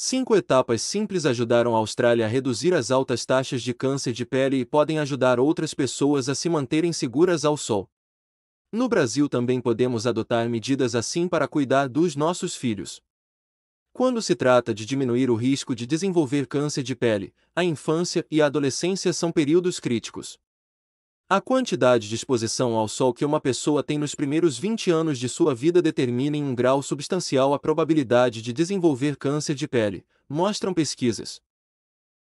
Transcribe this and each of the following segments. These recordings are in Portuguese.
Cinco etapas simples ajudaram a Austrália a reduzir as altas taxas de câncer de pele e podem ajudar outras pessoas a se manterem seguras ao sol. No Brasil também podemos adotar medidas assim para cuidar dos nossos filhos. Quando se trata de diminuir o risco de desenvolver câncer de pele, a infância e a adolescência são períodos críticos. A quantidade de exposição ao sol que uma pessoa tem nos primeiros 20 anos de sua vida determina em um grau substancial a probabilidade de desenvolver câncer de pele, mostram pesquisas.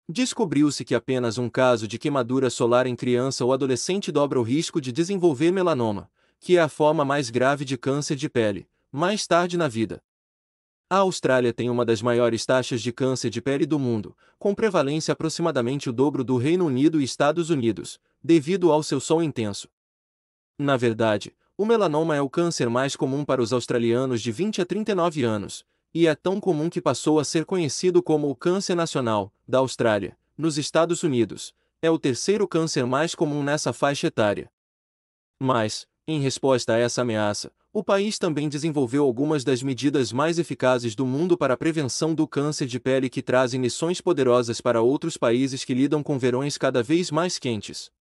Descobriu-se que apenas um caso de queimadura solar em criança ou adolescente dobra o risco de desenvolver melanoma, que é a forma mais grave de câncer de pele, mais tarde na vida. A Austrália tem uma das maiores taxas de câncer de pele do mundo, com prevalência aproximadamente o dobro do Reino Unido e Estados Unidos, devido ao seu sol intenso. Na verdade, o melanoma é o câncer mais comum para os australianos de 20 a 39 anos, e é tão comum que passou a ser conhecido como o câncer nacional, da Austrália, nos Estados Unidos. É o terceiro câncer mais comum nessa faixa etária. Mas, em resposta a essa ameaça, o país também desenvolveu algumas das medidas mais eficazes do mundo para a prevenção do câncer de pele que trazem lições poderosas para outros países que lidam com verões cada vez mais quentes.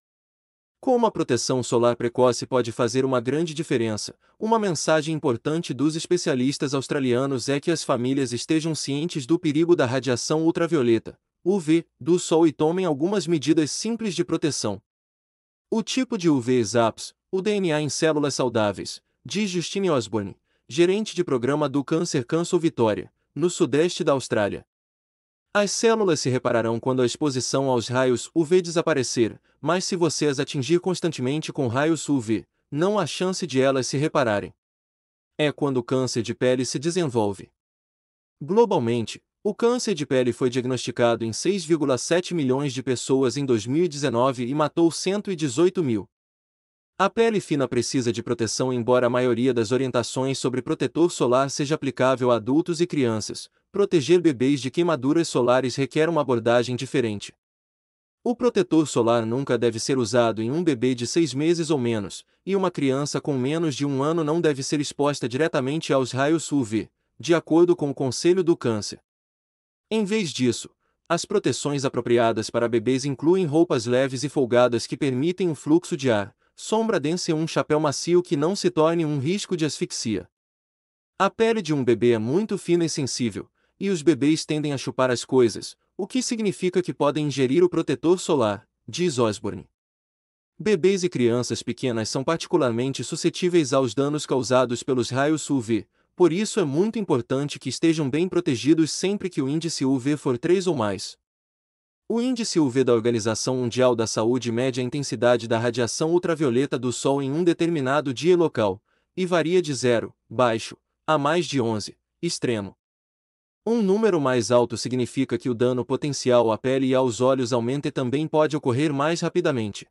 Como a proteção solar precoce pode fazer uma grande diferença, uma mensagem importante dos especialistas australianos é que as famílias estejam cientes do perigo da radiação ultravioleta, UV, do sol e tomem algumas medidas simples de proteção. O tipo de UV ESAPS, o DNA em células saudáveis, diz Justine Osborne, gerente de programa do Câncer Canso Vitória, no sudeste da Austrália. As células se repararão quando a exposição aos raios UV desaparecer, mas se você as atingir constantemente com raios UV, não há chance de elas se repararem. É quando o câncer de pele se desenvolve. Globalmente, o câncer de pele foi diagnosticado em 6,7 milhões de pessoas em 2019 e matou 118 mil. A pele fina precisa de proteção, embora a maioria das orientações sobre protetor solar seja aplicável a adultos e crianças. Proteger bebês de queimaduras solares requer uma abordagem diferente. O protetor solar nunca deve ser usado em um bebê de seis meses ou menos, e uma criança com menos de um ano não deve ser exposta diretamente aos raios UV, de acordo com o Conselho do Câncer. Em vez disso, as proteções apropriadas para bebês incluem roupas leves e folgadas que permitem o fluxo de ar, sombra densa e um chapéu macio que não se torne um risco de asfixia. A pele de um bebê é muito fina e sensível, e os bebês tendem a chupar as coisas, o que significa que podem ingerir o protetor solar, diz Osborne. Bebês e crianças pequenas são particularmente suscetíveis aos danos causados pelos raios UV, por isso é muito importante que estejam bem protegidos sempre que o índice UV for 3 ou mais. O índice UV da Organização Mundial da Saúde mede a intensidade da radiação ultravioleta do Sol em um determinado dia e local, e varia de zero, baixo, a mais de 11, extremo. Um número mais alto significa que o dano potencial à pele e aos olhos aumenta e também pode ocorrer mais rapidamente.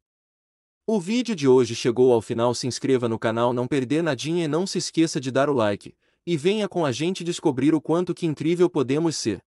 O vídeo de hoje chegou ao final, se inscreva no canal não perder nadinha e não se esqueça de dar o like, e venha com a gente descobrir o quanto que incrível podemos ser.